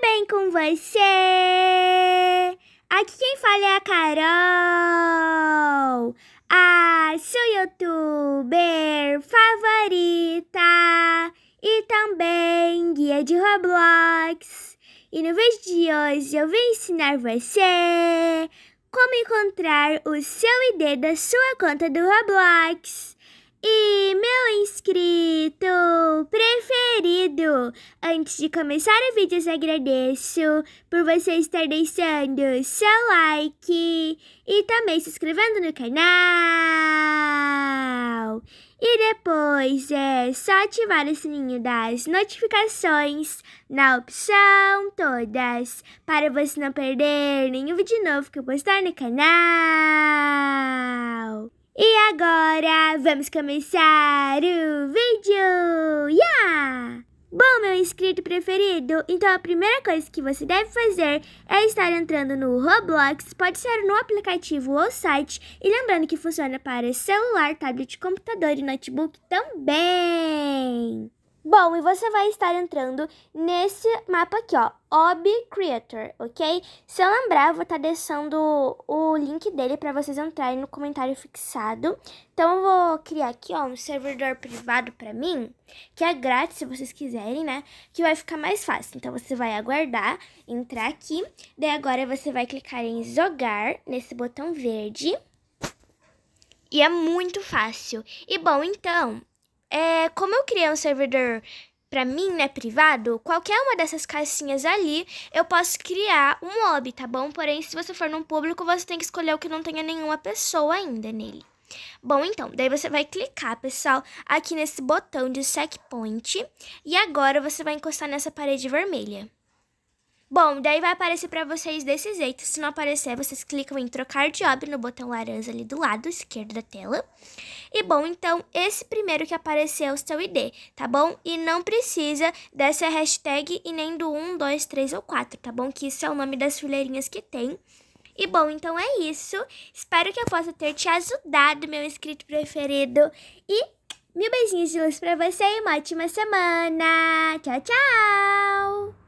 bem com você? Aqui quem fala é a Carol, a sua youtuber favorita e também guia de Roblox. E no vídeo de hoje eu vim ensinar você como encontrar o seu ID da sua conta do Roblox. E meu inscrito Antes de começar o vídeo, eu agradeço por você estar deixando seu like e também se inscrevendo no canal. E depois é só ativar o sininho das notificações na opção todas para você não perder nenhum vídeo novo que eu postar no canal. E agora vamos começar o inscrito preferido, então a primeira coisa que você deve fazer é estar entrando no Roblox, pode ser no aplicativo ou site, e lembrando que funciona para celular, tablet, computador e notebook também. Bom, e você vai estar entrando nesse mapa aqui, ó, Ob Creator, ok? Se eu lembrar, eu vou estar deixando o link dele para vocês entrarem no comentário fixado. Então eu vou criar aqui, ó, um servidor privado para mim, que é grátis se vocês quiserem, né? Que vai ficar mais fácil. Então você vai aguardar, entrar aqui, daí agora você vai clicar em jogar nesse botão verde. E é muito fácil. E bom, então, é, como eu criei um servidor para mim, né, privado, qualquer uma dessas caixinhas ali, eu posso criar um mob, tá bom? Porém, se você for num público, você tem que escolher o que não tenha nenhuma pessoa ainda nele. Bom, então, daí você vai clicar, pessoal, aqui nesse botão de checkpoint e agora você vai encostar nessa parede vermelha. Bom, daí vai aparecer para vocês desse jeito. Se não aparecer, vocês clicam em trocar de obra no botão laranja ali do lado esquerdo da tela. E bom, então esse primeiro que aparecer é o seu ID, tá bom? E não precisa dessa hashtag e nem do 1, 2, 3 ou 4, tá bom? Que isso é o nome das fileirinhas que tem. E bom, então é isso. Espero que eu possa ter te ajudado, meu inscrito preferido. E mil beijinhos de luz pra você e uma ótima semana. Tchau, tchau!